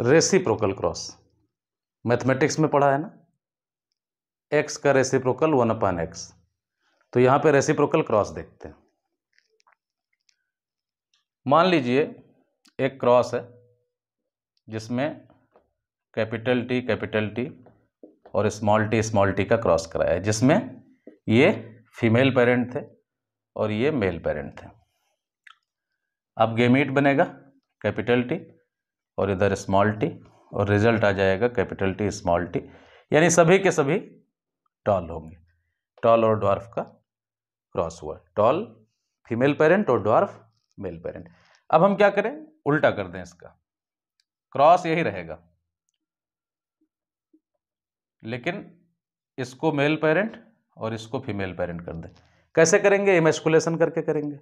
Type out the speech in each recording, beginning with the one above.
Reciprocal cross mathematics में पढ़ा है ना एक्स का रेसिप्रोकल वन अपन एक्स तो यहाँ पे रेसिप्रोकल क्रॉस देखते हैं मान लीजिए एक क्रॉस है जिसमें कैपिटल टी कैपिटल टी और स्मॉल टी स्मॉल टी का क्रॉस कराया है जिसमें ये फीमेल पेरेंट थे और ये मेल पेरेंट थे अब गेमीट बनेगा कैपिटल टी और इधर स्मॉल टी और रिजल्ट आ जाएगा कैपिटल टी स्मॉल टी यानी सभी के सभी टॉल होंगे टॉल और ड्वार्फ का क्रॉस हुआ टॉल फीमेल पेरेंट और ड्वार्फ मेल पेरेंट अब हम क्या करें उल्टा कर दें इसका क्रॉस यही रहेगा लेकिन इसको मेल पेरेंट और इसको फीमेल पेरेंट कर दें कैसे करेंगे इमेस्कुलेशन करके करेंगे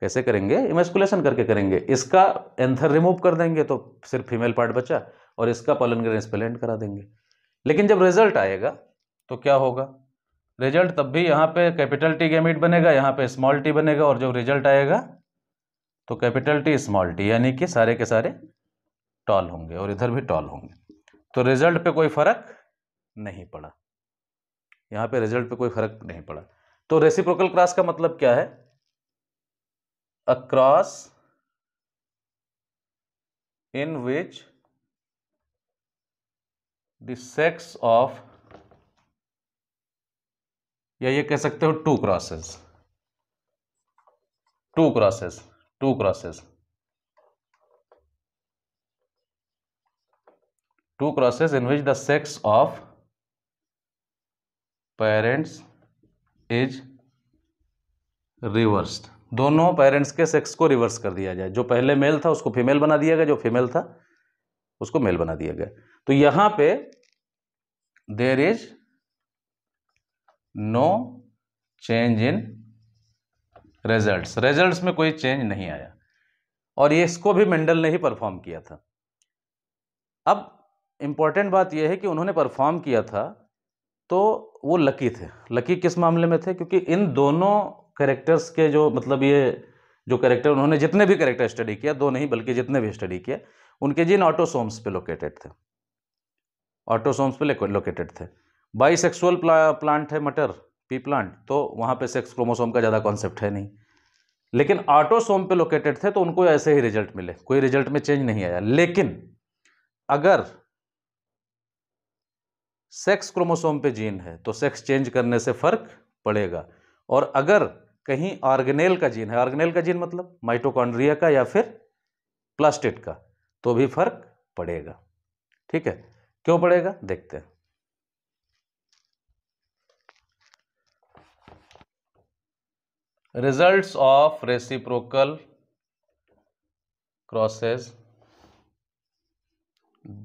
कैसे करेंगे इमेस्कुलेशन करके करेंगे इसका एंथर रिमूव कर देंगे तो सिर्फ फीमेल पार्ट बचा और इसका पलन ग्रेन स्पेलेंट करा देंगे लेकिन जब रिजल्ट आएगा तो क्या होगा रिजल्ट तब भी यहाँ पे कैपिटल टी गेमिट बनेगा यहाँ पे स्मॉल टी बनेगा और जब रिजल्ट आएगा तो कैपिटल टी स्मॉल टी यानी कि सारे के सारे टॉल होंगे और इधर भी टॉल होंगे तो रिजल्ट पे कोई फ़र्क नहीं पड़ा यहाँ पे रिजल्ट पे कोई फ़र्क नहीं पड़ा तो रेसिप्रोकल क्रास का मतलब क्या है across in which the sex of या ये कह सकते हो two crosses two crosses two crosses two crosses in which the sex of parents is reversed दोनों पेरेंट्स के सेक्स को रिवर्स कर दिया जाए जो पहले मेल था उसको फीमेल बना दिया गया जो फीमेल था उसको मेल बना दिया गया तो यहां पे there is no change in results results में कोई चेंज नहीं आया और ये इसको भी मेंडल ने ही परफॉर्म किया था अब इंपॉर्टेंट बात यह है कि उन्होंने परफॉर्म किया था तो वो लकी थे लकी किस मामले में थे क्योंकि इन दोनों करेक्टर्स के जो मतलब ये जो करेक्टर उन्होंने जितने भी करेक्टर स्टडी किया दो नहीं बल्कि जितने भी स्टडी किया उनके जिन ऑटोसोम्स पे लोकेटेड थे ऑटोसोम्स पे लोकेटेड थे बाई सेक्सुअल प्लांट है मटर पी प्लांट तो वहाँ पे सेक्स क्रोमोसोम का ज़्यादा कॉन्सेप्ट है नहीं लेकिन ऑटोसोम पे लोकेटेड थे तो उनको ऐसे ही रिजल्ट मिले कोई रिजल्ट में चेंज नहीं आया लेकिन अगर सेक्स क्रोमोसोम पे जीन है तो सेक्स चेंज करने से फ़र्क पड़ेगा और अगर कहीं ऑर्गेनेल का जीन है ऑर्गेनेल का जीन मतलब माइटोकॉन्ड्रिया का या फिर प्लास्टिड का तो भी फर्क पड़ेगा ठीक है क्यों पड़ेगा देखते हैं results of reciprocal crosses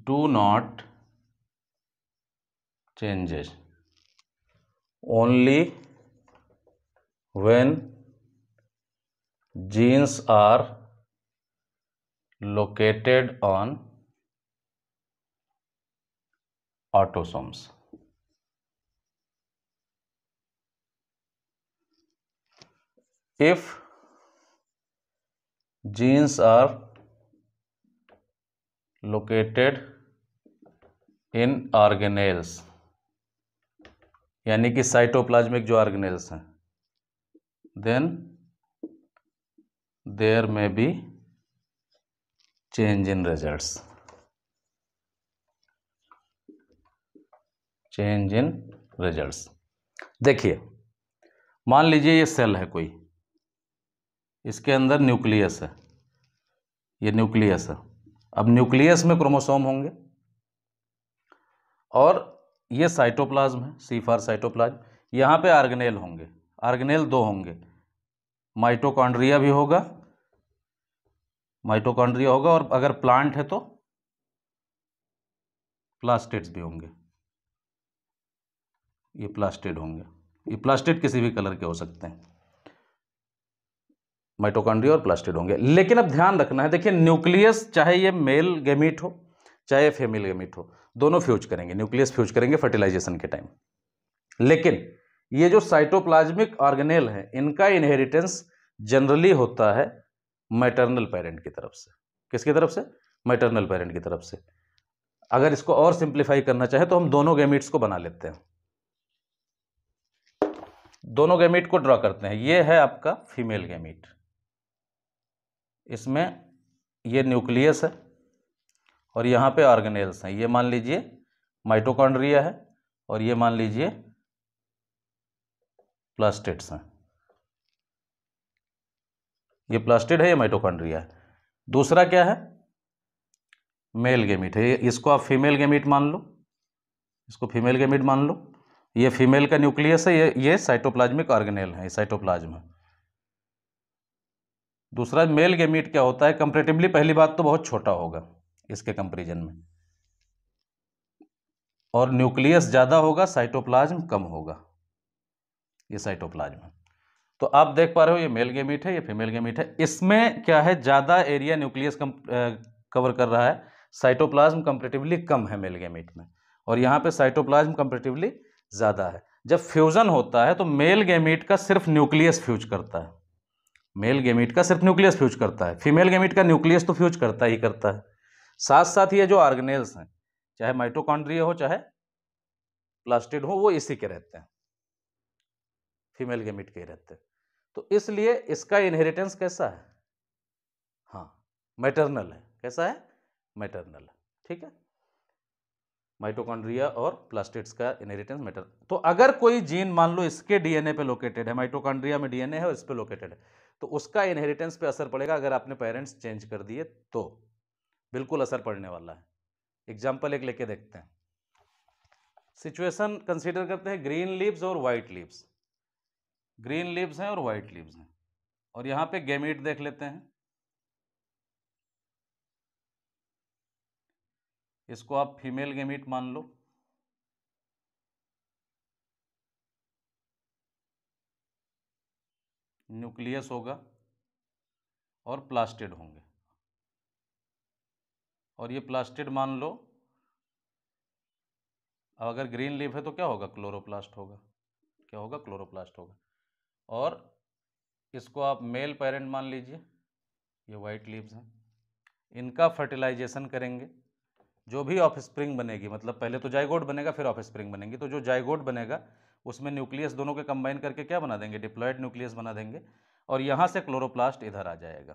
do not changes only when genes are located on autosomes. If genes are located in organelles यानी कि साइटोप्लाज्मिक जो ऑर्गेनेल्स हैं then there may be change in results change in result देखिए मान लीजिए ये cell है कोई इसके अंदर न्यूक्लियस है ये न्यूक्लियस है अब न्यूक्लियस में क्रोमोसोम होंगे और ये साइटोप्लाज्म है सीफार साइटोप्लाज्म यहाँ पे आर्गेनेल होंगे आर्गेनेल दो होंगे माइटोकॉन्ड्रिया भी होगा माइटोकॉन्ड्रिया होगा और अगर प्लांट है तो प्लास्टेड्स भी होंगे ये प्लास्टेड होंगे ये प्लास्टेड किसी भी कलर के हो सकते हैं माइटोकॉन्ड्रिया और प्लास्टेड होंगे लेकिन अब ध्यान रखना है देखिए न्यूक्लियस चाहे ये मेल गेमीट हो चाहे फीमेल गेमीट हो दोनों फ्यूज करेंगे न्यूक्लियस फ्यूज करेंगे फर्टिलाइजेशन के टाइम लेकिन ये जो साइटोप्लाज्मिक ऑर्गेनेल है इनका इनहेरिटेंस जनरली होता है मैटरनल पेरेंट की तरफ से किसकी तरफ से मैटरनल पेरेंट की तरफ से अगर इसको और सिंप्लीफाई करना चाहे तो हम दोनों गेमिट्स को बना लेते हैं दोनों गेमिट को ड्रॉ करते हैं ये है आपका फीमेल गेमिट इसमें ये न्यूक्लियस है और यहाँ पे ऑर्गेनेल्स हैं ये मान लीजिए माइटोकॉन्ड्रिया है और ये मान लीजिए प्लास्टिड्स हैं ये प्लास्टिड है ये माइटोकॉन्ड्रिया है दूसरा क्या है मेल गेमिट है इसको आप फीमेल गेमिट मान लो इसको फीमेल गेमिट मान लो ये फीमेल का न्यूक्लियस है ये ये साइटोप्लाज्मिक ऑर्गेनेल है साइटोप्लाज्म है दूसरा मेल गेमिट क्या होता है कंपेरेटिवली पहली बात तो बहुत छोटा होगा इसके कंपेरिजन में और न्यूक्लियस ज़्यादा होगा साइटोप्लाज्म कम होगा ये साइटोप्लाज्म तो आप देख पा रहे हो ये मेल गेमिट है ये फीमेल गेमिट है इसमें क्या है ज़्यादा एरिया न्यूक्लियस कम कवर कर रहा है साइटोप्लाज्म कंपेटिवली कम है मेल गेमिट में और यहाँ पे साइटोप्लाज्म कंपेटिवली ज़्यादा है जब फ्यूज़न होता है तो मेल गेमिट का सिर्फ न्यूक्लियस फ्यूज करता है मेल गेमिट का सिर्फ न्यूक्लियस फ्यूज करता है फीमेल गेमिट का न्यूक्लियस तो फ्यूज करता ही करता है साथ साथ ये जो ऑर्गेनेल्स हैं चाहे माइटोकॉन्ड्रिया हो चाहे प्लास्टिड हो वो इसी के रहते हैं फीमेल गेमिट के ही रहते तो इसलिए इसका इनहेरिटेंस कैसा है हाँ मैटरनल है कैसा है मैटरनल है ठीक है माइटोकॉन्ड्रिया और प्लास्टिड्स का इनहेरिटेंस मैटर तो अगर कोई जीन मान लो इसके डीएनए पे लोकेटेड है माइटोकॉन्ड्रिया में डीएनए है और इस पे लोकेटेड है तो उसका इनहेरिटेंस पे असर पड़ेगा अगर आपने पेरेंट्स चेंज कर दिए तो बिल्कुल असर पड़ने वाला है एग्जाम्पल एक लेके देखते हैं सिचुएशन कंसिडर करते हैं ग्रीन लीव्स और वाइट लीव्स ग्रीन लीव्स हैं और वाइट लीव्स हैं और यहाँ पे गेमीट देख लेते हैं इसको आप फीमेल गेमीट मान लो न्यूक्लियस होगा और प्लास्टिड होंगे और ये प्लास्टिड मान लो अगर ग्रीन लीफ है तो क्या होगा क्लोरोप्लास्ट होगा क्या होगा क्लोरोप्लास्ट होगा और इसको आप मेल पेरेंट मान लीजिए ये वाइट लीव्स हैं इनका फर्टिलाइजेशन करेंगे जो भी ऑफ स्प्रिंग बनेगी मतलब पहले तो जाइगोड बनेगा फिर ऑफ स्प्रिंग बनेंगी तो जो जाइगोड बनेगा उसमें न्यूक्लियस दोनों के कंबाइन करके क्या बना देंगे डिप्लॉयड न्यूक्लियस बना देंगे और यहाँ से क्लोरोप्लास्ट इधर आ जाएगा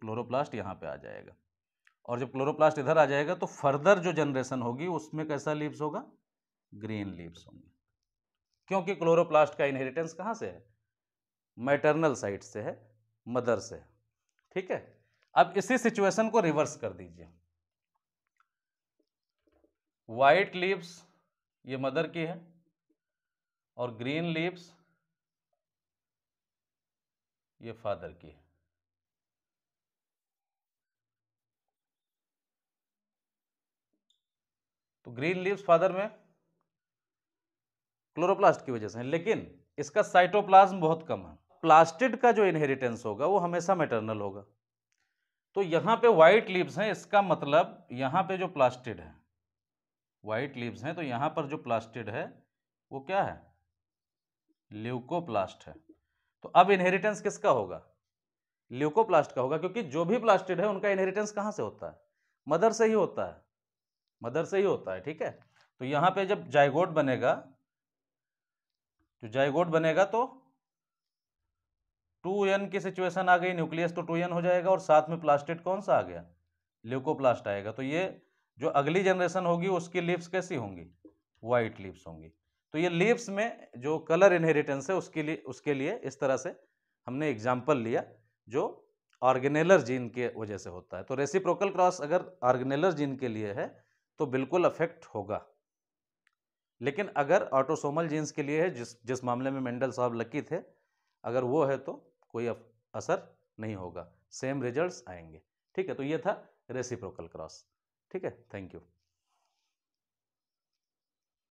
क्लोरोप्लास्ट यहाँ पे आ जाएगा और जब क्लोरोप्लास्ट इधर आ जाएगा तो फर्दर जो जनरेशन होगी उसमें कैसा लीव्स होगा ग्रीन लीव्स होंगे क्योंकि क्लोरोप्लास्ट का इनहेरिटेंस कहाँ से है मैटरनल साइड से है मदर से ठीक है अब इसी सिचुएशन को रिवर्स कर दीजिए वाइट लीव्स ये मदर की है और ग्रीन लीव्स ये फादर की है तो ग्रीन लीव्स फादर में क्लोरोप्लास्ट की वजह से लेकिन इसका साइटोप्लाज्म बहुत कम है प्लास्टिड का जो इनहेरिटेंस होगा वो हमेशा मेटर्नल होगा तो यहाँ पे वाइट लीव्स हैं इसका मतलब यहाँ पे जो प्लास्टिड है वाइट लीव्स हैं तो यहाँ पर जो प्लास्टिड है वो क्या है ल्यूकोप्लास्ट है तो अब इनहेरिटेंस किसका होगा ल्यूकोप्लास्ट का होगा क्योंकि जो भी प्लास्टिड है उनका इनहेरिटेंस कहाँ से होता है मदर से ही होता है मदर से ही होता है ठीक है तो यहाँ पे जब जायगोट बनेगा जो तो जयगोट बनेगा तो टू एन की सिचुएशन आ गई न्यूक्लियस तो टू एन हो जाएगा और साथ में प्लास्टिड कौन सा आ गया ल्यूकोप्लास्ट आएगा तो ये जो अगली जनरेशन होगी उसकी लिप्स कैसी होंगी वाइट लिप्स होंगी तो ये लिप्स में जो कलर इनहेरिटेंस है उसके लिए उसके लिए इस तरह से हमने एग्जाम्पल लिया जो ऑर्गेनेलर जीन के वजह से होता है तो रेसिप्रोकल क्रॉस अगर ऑर्गेनेलर जीन के लिए है तो बिल्कुल अफेक्ट होगा लेकिन अगर ऑटोसोमल जीन्स के लिए है जिस जिस मामले में मेंडल साहब लकी थे अगर वो है तो कोई असर नहीं होगा सेम रिजल्ट्स आएंगे ठीक है तो ये था रेसिप्रोकल क्रॉस ठीक है थैंक यू